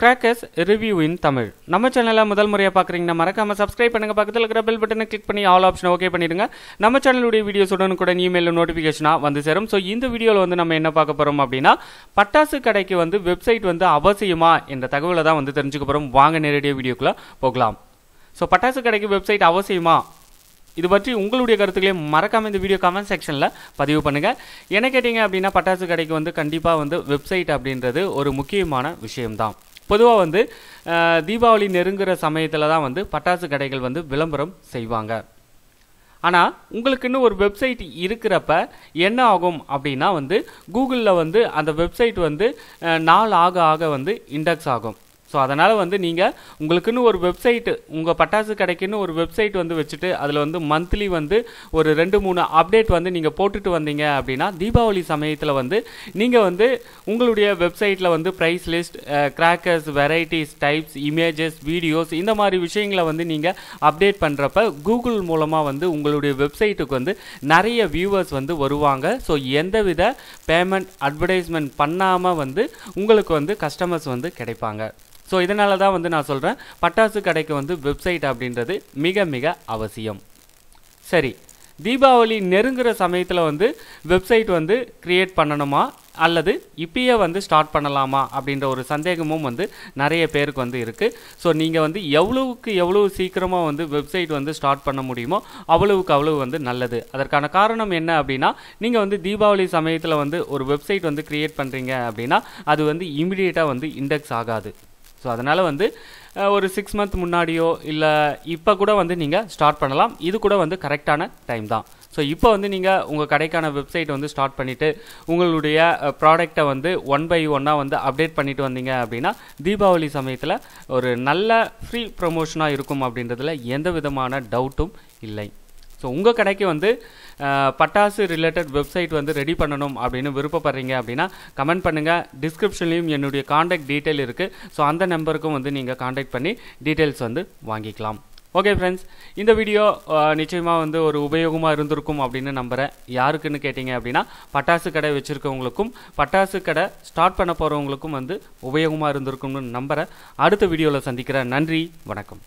crackers review இன் தமிழ் நம்ம சேனலில் முதல் முறையாக பார்க்குறீங்கன்னா மறக்காம சப்ஸ்கிரைப் பண்ணுங்கள் பக்கத்தில் இருக்கிற பெல் பட்டனை கிளிக் பண்ணி ஆல் ஆப்ஷன் ஓகே பண்ணிடுங்க நம்ம சேனலுடைய வீடியோஸ் உடனே கூட இமெயிலில் நோட்டிஃபிகேஷனாக வந்து சேரும் ஸோ இந்த வீடியோவில் வந்து நம்ம என்ன பார்க்க போகிறோம் அப்படின்னா பட்டாசு கடைக்கு வந்து வெப்சைட் வந்து அவசியமா என்ற தகவலை தான் வந்து தெரிஞ்சுக்க போகிறோம் வாங்க நேரடியாக வீடியோக்குள்ளே போகலாம் ஸோ பட்டாசு கடைக்கு வெப்சைட் அவசியமா இது பற்றி உங்களுடைய கருத்துக்களை மறக்காமல் இந்த வீடியோ கமெண்ட் செக்ஷனில் பதிவு பண்ணுங்கள் என்ன கேட்டிங்க அப்படின்னா பட்டாசு கடைக்கு வந்து கண்டிப்பாக வந்து வெப்சைட் அப்படின்றது ஒரு முக்கியமான விஷயம்தான் பொதுவாக வந்து தீபாவளி நெருங்குற சமயத்தில் தான் வந்து பட்டாசு கடைகள் வந்து விளம்பரம் செய்வாங்க ஆனால் உங்களுக்குன்னு ஒரு வெப்சைட் இருக்கிறப்ப என்ன ஆகும் அப்படின்னா வந்து கூகுளில் வந்து அந்த வெப்சைட் வந்து நாள் ஆக ஆக வந்து இண்டெக்ஸ் ஆகும் ஸோ அதனால் வந்து நீங்கள் உங்களுக்குன்னு ஒரு வெப்சைட்டு உங்கள் பட்டாசு கடைக்குன்னு ஒரு வெப்சைட் வந்து வச்சுட்டு அதில் வந்து மந்த்லி வந்து ஒரு ரெண்டு மூணு அப்டேட் வந்து நீங்கள் போட்டுட்டு வந்தீங்க அப்படின்னா தீபாவளி சமயத்தில் வந்து நீங்கள் வந்து உங்களுடைய வெப்சைட்டில் வந்து price list crackers varieties types images videos இந்த மாதிரி விஷயங்களை வந்து நீங்கள் அப்டேட் பண்ணுறப்ப கூகுள் மூலமாக வந்து உங்களுடைய வெப்சைட்டுக்கு வந்து நிறைய வியூவர்ஸ் வந்து வருவாங்க ஸோ எந்தவித பேமெண்ட் அட்வர்டைஸ்மெண்ட் பண்ணாமல் வந்து உங்களுக்கு வந்து கஸ்டமர்ஸ் வந்து கிடைப்பாங்க ஸோ இதனால தான் வந்து நான் சொல்கிறேன் பட்டாசு கடைக்கு வந்து வெப்சைட் அப்படின்றது மிக மிக அவசியம் சரி தீபாவளி நெருங்குற சமயத்தில் வந்து வெப்சைட் வந்து க்ரியேட் பண்ணணுமா அல்லது இப்பயே வந்து ஸ்டார்ட் பண்ணலாமா அப்படின்ற ஒரு சந்தேகமும் வந்து நிறைய பேருக்கு வந்து இருக்குது ஸோ நீங்கள் வந்து எவ்வளவுக்கு எவ்வளவு சீக்கிரமாக வந்து வெப்சைட் வந்து ஸ்டார்ட் பண்ண முடியுமோ அவ்வளவுக்கு அவ்வளவு வந்து நல்லது அதற்கான காரணம் என்ன அப்படின்னா நீங்கள் வந்து தீபாவளி சமயத்தில் வந்து ஒரு வெப்சைட் வந்து க்ரியேட் பண்ணுறீங்க அப்படின்னா அது வந்து இமீடியேட்டாக வந்து இண்டெக்ஸ் ஆகாது ஸோ அதனால் வந்து ஒரு சிக்ஸ் மந்த் முன்னாடியோ இல்லை இப்போ கூட வந்து நீங்கள் ஸ்டார்ட் பண்ணலாம் இது கூட வந்து கரெக்டான டைம் தான் ஸோ இப்போ வந்து நீங்கள் உங்கள் கடைக்கான வெப்சைட் வந்து ஸ்டார்ட் பண்ணிவிட்டு உங்களுடைய ப்ராடக்டை வந்து ஒன் பை ஒன்னாக வந்து அப்டேட் பண்ணிட்டு வந்தீங்க அப்படின்னா தீபாவளி சமயத்தில் ஒரு நல்ல ஃப்ரீ ப்ரொமோஷனாக இருக்கும் அப்படின்றதுல எந்த விதமான டவுட்டும் இல்லை ஸோ உங்கள் கடைக்கு வந்து பட்டாசு ரிலேட்டட் வெப்சைட் வந்து ரெடி பண்ணணும் அப்படின்னு விருப்பப்படுறீங்க அப்படின்னா கமெண்ட் பண்ணுங்கள் டிஸ்கிரிப்ஷன்லேயும் என்னுடைய காண்டாக்ட் டீட்டெயில் இருக்குது ஸோ அந்த நம்பருக்கும் வந்து நீங்கள் காண்டாக்ட் பண்ணி டீட்டெயில்ஸ் வந்து வாங்கிக்கலாம் ஓகே ஃப்ரெண்ட்ஸ் இந்த வீடியோ நிச்சயமாக வந்து ஒரு உபயோகமாக இருந்திருக்கும் அப்படின்னு நம்புகிறேன் யாருக்குன்னு கேட்டிங்க அப்படின்னா பட்டாசு கடை வச்சுருக்கவங்களுக்கும் பட்டாசு கடை ஸ்டார்ட் பண்ண போகிறவங்களுக்கும் வந்து உபயோகமாக இருந்திருக்கும்னு நம்புகிறேன் அடுத்த வீடியோவில் சந்திக்கிறேன் நன்றி வணக்கம்